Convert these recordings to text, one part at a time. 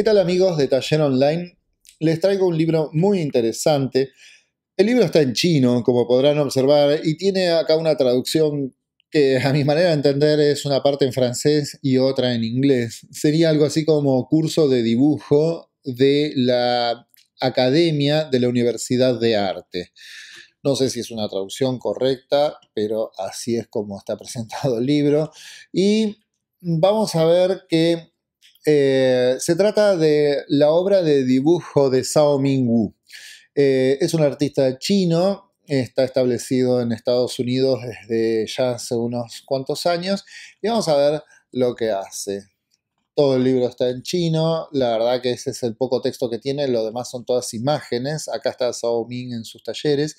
¿Qué tal amigos de Taller Online? Les traigo un libro muy interesante. El libro está en chino, como podrán observar, y tiene acá una traducción que a mi manera de entender es una parte en francés y otra en inglés. Sería algo así como curso de dibujo de la Academia de la Universidad de Arte. No sé si es una traducción correcta, pero así es como está presentado el libro. Y vamos a ver que eh, se trata de la obra de dibujo de Sao Ming-Wu. Eh, es un artista chino, está establecido en Estados Unidos desde ya hace unos cuantos años y vamos a ver lo que hace. Todo el libro está en chino, la verdad que ese es el poco texto que tiene, lo demás son todas imágenes. Acá está Sao Ming en sus talleres.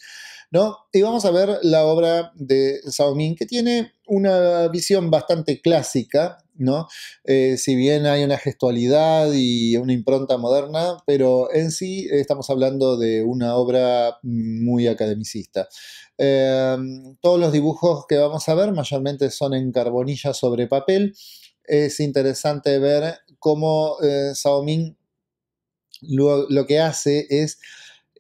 ¿no? Y vamos a ver la obra de Sao que tiene una visión bastante clásica, ¿no? Eh, si bien hay una gestualidad y una impronta moderna, pero en sí estamos hablando de una obra muy academicista. Em, todos los dibujos que vamos a ver mayormente son en carbonilla sobre papel. Es interesante ver cómo Sao eh, lo, que hace es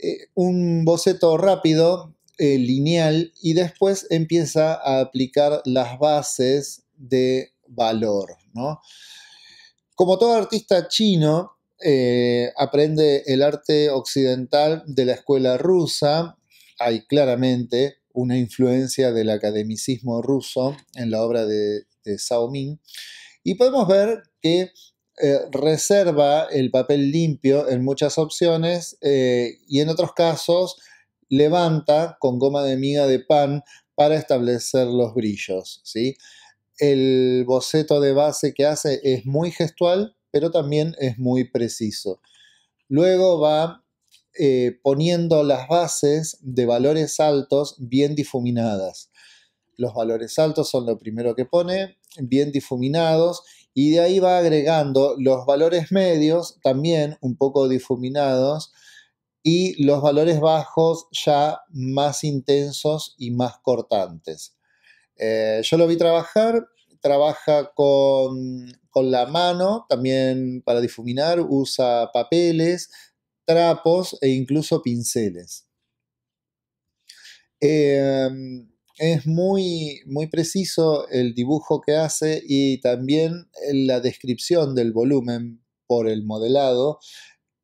eh, un boceto rápido eh, lineal y después empieza a aplicar las bases de valor. Como todo artista chino, eh, aprende el arte occidental de la escuela rusa. Hay claramente una influencia del academicismo ruso en la obra de, de Ming. Y podemos ver que eh, reserva el papel limpio en muchas opciones y en otros casos levanta con goma de miga de pan para establecer los brillos. ¿sí? El boceto de base que hace es muy gestual, pero también es muy preciso. Luego va eh, poniendo las bases de valores altos bien difuminadas. Los valores altos son lo primero que pone, bien difuminados, y de ahí va agregando los valores medios, también un poco difuminados, y los valores bajos ya más intensos y más cortantes. Eh, yo lo vi trabajar, trabaja con, la mano, también para difuminar, usa papeles, trapos e incluso pinceles. Eh, es muy, muy preciso el dibujo que hace y también la descripción del volumen por el modelado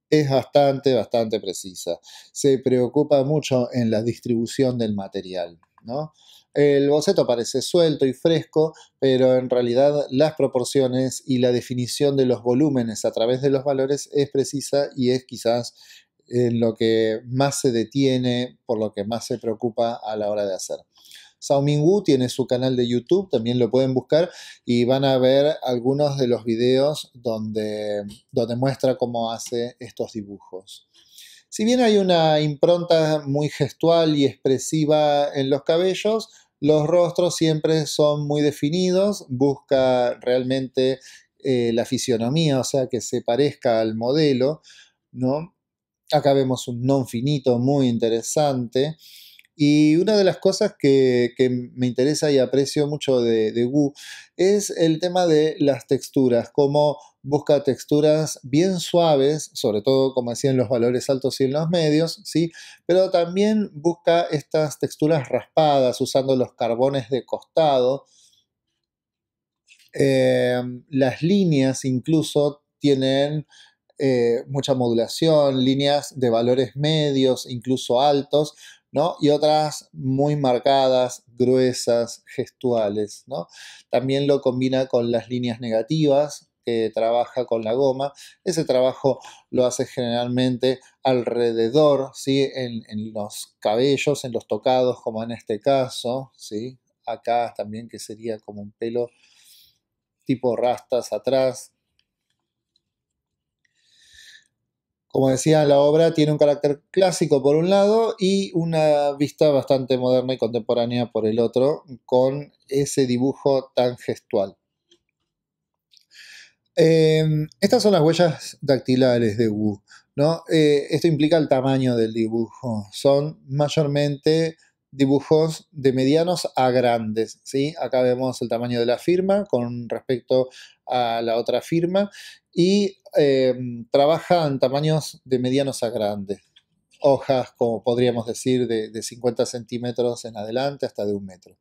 es bastante, bastante precisa. Se preocupa mucho en la distribución del material, ¿no? El boceto parece suelto y fresco, pero en realidad las proporciones y la definición de los volúmenes a través de los valores es precisa y es quizás en eh, lo que más se detiene, por lo que más se preocupa a la hora de hacer. Sao Wu tiene su canal de YouTube, también lo pueden buscar y van a ver algunos de los videos donde, muestra cómo hace estos dibujos. Si bien hay una impronta muy gestual y expresiva en los cabellos, los rostros siempre son muy definidos, busca realmente eh, la fisionomía, o sea, que se parezca al modelo, ¿no? Acá vemos un non finito muy interesante. Y una de las cosas que, me interesa y aprecio mucho de, de Wu es el tema de las texturas, cómo busca texturas bien suaves, sobre todo como decían, los valores altos y en los medios, ¿sí? pero también busca estas texturas raspadas usando los carbones de costado. Eh, las líneas incluso tienen eh, mucha modulación, líneas de valores medios, incluso altos, y otras muy marcadas, gruesas, gestuales, También lo combina con las líneas negativas, que trabaja con la goma. Ese trabajo lo hace generalmente alrededor, ¿sí? En, en los cabellos, en los tocados, como en este caso, ¿sí? Acá también que sería como un pelo tipo rastas atrás, como decía la obra, tiene un carácter clásico por un lado y una vista bastante moderna y contemporánea por el otro, con ese dibujo tan gestual. Em, estas son las huellas dactilares de Wu. ¿no? Eh, esto implica el tamaño del dibujo. Son mayormente dibujos de medianos a grandes. ¿sí? Acá vemos el tamaño de la firma con respecto a la otra firma y em, trabaja en tamaños de medianos a grandes. Hojas, como podríamos decir, de, 50 centímetros en adelante hasta de un metro.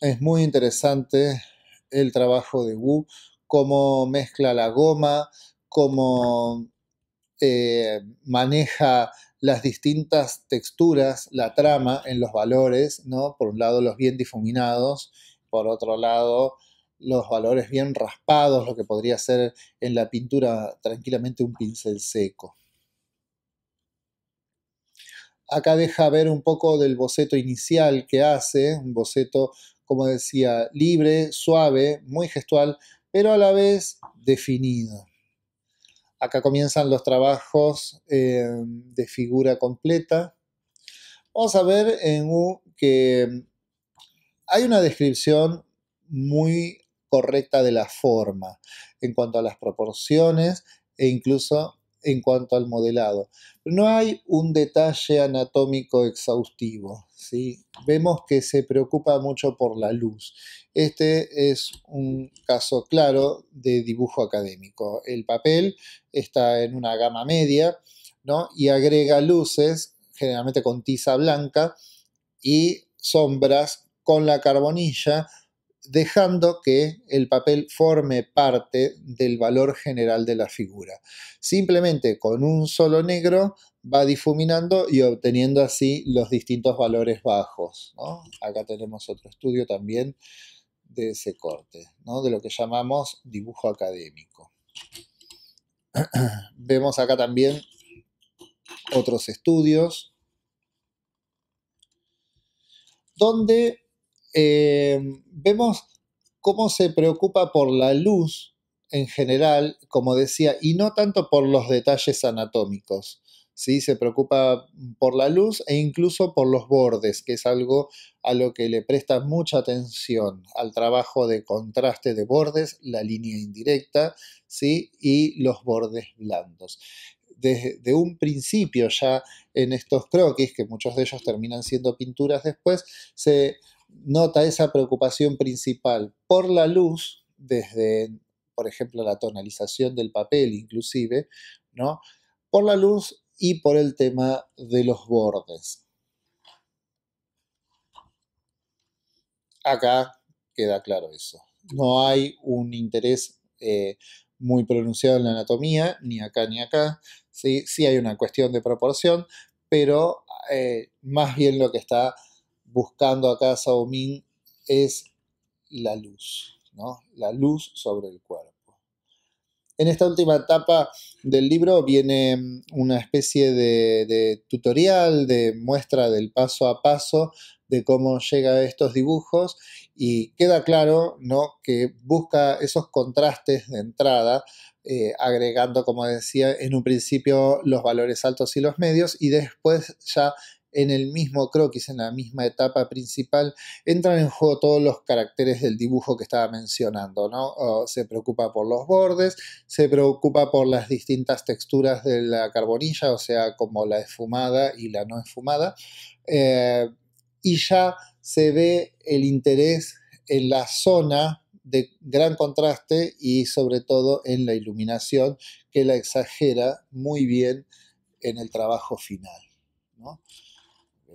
Es muy interesante el trabajo de Wu, cómo mezcla la goma, cómo eh, maneja las distintas texturas, la trama en los valores, ¿no? Por un lado los bien difuminados, por otro lado los valores bien raspados, lo que podría ser en la pintura tranquilamente un pincel seco. Acá deja ver un poco del boceto inicial que hace, un boceto, como decía, libre, suave, muy gestual, pero a la vez definido. Acá comienzan los trabajos eh, de figura completa. Vamos a ver en U que hay una descripción muy correcta de la forma en cuanto a las proporciones e incluso en cuanto al modelado. no hay un detalle anatómico exhaustivo. Vemos que se preocupa mucho por la luz. Este es un caso claro de dibujo académico. El papel está en una gama media y agrega luces, generalmente con tiza blanca, y sombras con la carbonilla dejando que el papel forme parte del valor general de la figura. Simplemente con un solo negro va difuminando y obteniendo así los distintos valores bajos. Acá tenemos otro estudio también de ese corte, ¿no? de lo que llamamos dibujo académico. Vemos acá también otros estudios donde eh, vemos cómo se preocupa por la luz en general, como decía, y no tanto por los detalles anatómicos. ¿sí? Se preocupa por la luz e incluso por los bordes, que es algo a lo que le presta mucha atención, al trabajo de contraste de bordes, la línea indirecta ¿sí? y los bordes blandos. Desde un principio ya en estos croquis, que muchos de ellos terminan siendo pinturas después, se nota esa preocupación principal por la luz, desde, por ejemplo, la tonalización del papel inclusive, ¿no? por la luz y por el tema de los bordes. Acá queda claro eso. No hay un interés eh, muy pronunciado en la anatomía, ni acá ni acá. Sí, hay una cuestión de proporción, pero eh, más bien lo que está buscando acá a Min es la luz, ¿no? La luz sobre el cuerpo. En esta última etapa del libro viene mm, una especie de, tutorial, de muestra del paso a paso de cómo llega a estos dibujos y queda claro ¿no? que busca esos contrastes de entrada, eh, agregando, como decía, en un principio los valores altos y los medios y después ya en el mismo croquis, en la misma etapa principal, entran en juego todos los caracteres del dibujo que estaba mencionando, ¿no? se preocupa por los bordes, se preocupa por las distintas texturas de la carbonilla, o sea, como la esfumada y la no esfumada, eh, y ya se ve el interés en la zona de gran contraste y sobre todo en la iluminación que la exagera muy bien en el trabajo final. ¿no?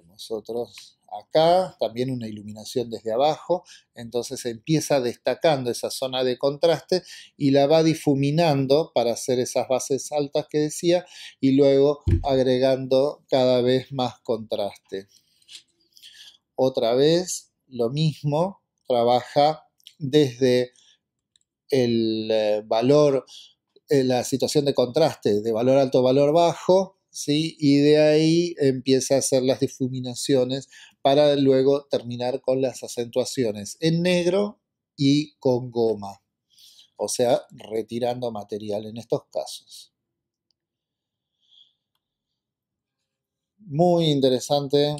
nosotros acá, también una iluminación desde abajo, entonces empieza destacando esa zona de contraste y la va difuminando para hacer esas bases altas que decía y luego agregando cada vez más contraste. Otra vez, lo mismo, trabaja desde el eh, valor, eh, la situación de contraste de valor alto, valor bajo, y de ahí empieza a hacer las difuminaciones para luego terminar con las acentuaciones en negro y con goma. O sea, retirando material en estos casos. Muy interesante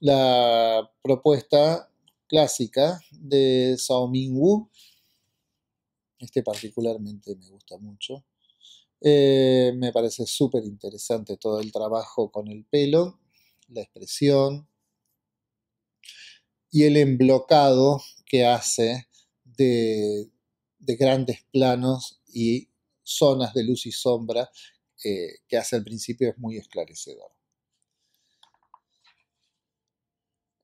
la propuesta clásica de Sao Wu. Este particularmente me gusta mucho. Eh, me parece súper interesante todo el trabajo con el pelo, la expresión y el emblocado que hace de, grandes planos y zonas de luz y sombra eh, que hace al principio es muy esclarecedor.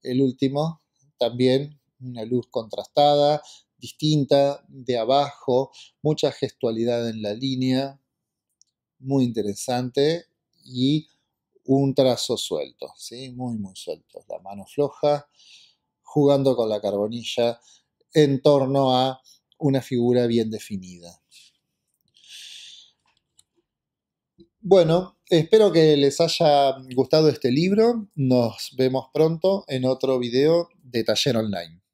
El último, también una luz contrastada, distinta, de abajo, mucha gestualidad en la línea, muy interesante y un trazo suelto, ¿sí? muy, muy suelto. La mano floja, jugando con la carbonilla en torno a una figura bien definida. Bueno, espero que les haya gustado este libro. Nos vemos pronto en otro video de Taller Online.